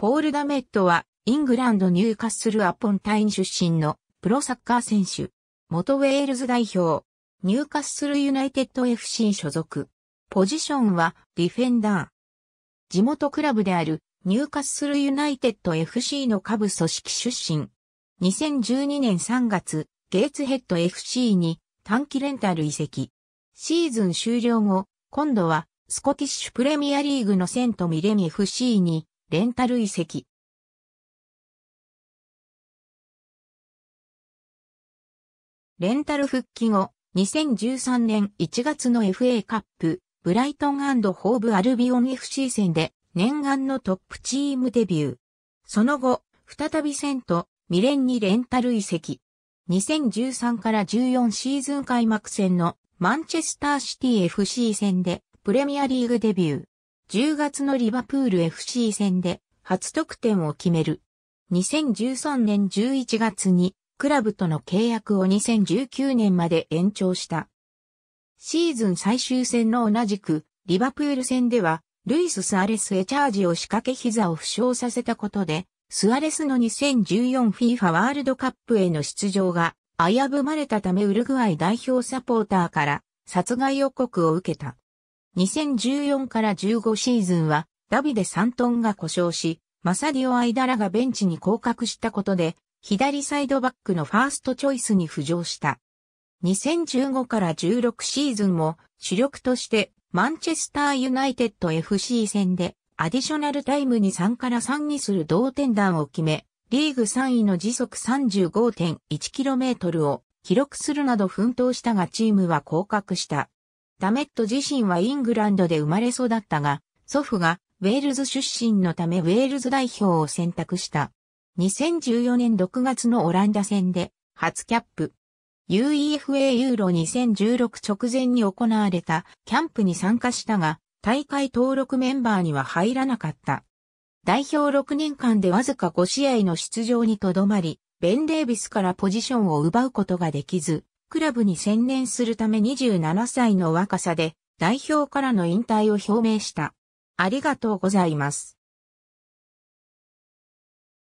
ポール・ダメットは、イングランド・ニューカッスル・アポンタイン出身のプロサッカー選手。元ウェールズ代表。ニューカッスル・ユナイテッド FC 所属。ポジションはディフェンダー。地元クラブであるニューカッスル・ユナイテッド FC の下部組織出身。2012年3月、ゲイツヘッド FC に短期レンタル移籍。シーズン終了後、今度はスコティッシュプレミアリーグのセントミレミ FC にレンタル移籍。レンタル復帰後、2013年1月の FA カップ、ブライトンホーブアルビオン FC 戦で念願のトップチームデビュー。その後、再びセント、未練にレンタル移籍。2013から14シーズン開幕戦のマンチェスターシティ FC 戦でプレミアリーグデビュー。10月のリバプール FC 戦で初得点を決める。2013年11月にクラブとの契約を2019年まで延長した。シーズン最終戦の同じくリバプール戦ではルイス・スアレスへチャージを仕掛け膝を負傷させたことでスアレスの 2014FIFA ワールドカップへの出場が危ぶまれたためウルグアイ代表サポーターから殺害予告を受けた。2014から15シーズンは、ダビデ・サントンが故障し、マサディオ・アイダラがベンチに降格したことで、左サイドバックのファーストチョイスに浮上した。2015から16シーズンも主力としてマンチェスターユナイテッド FC 戦でアディショナルタイムに3から3にする同点弾を決め、リーグ3位の時速 35.1km を記録するなど奮闘したがチームは降格した。ダメット自身はイングランドで生まれ育ったが、祖父がウェールズ出身のためウェールズ代表を選択した。2014年6月のオランダ戦で初キャップ。UEFA ユーロ2016直前に行われたキャンプに参加したが、大会登録メンバーには入らなかった。代表6年間でわずか5試合の出場にとどまり、ベン・デービスからポジションを奪うことができず、クラブに専念するため27歳の若さで代表からの引退を表明した。ありがとうございます。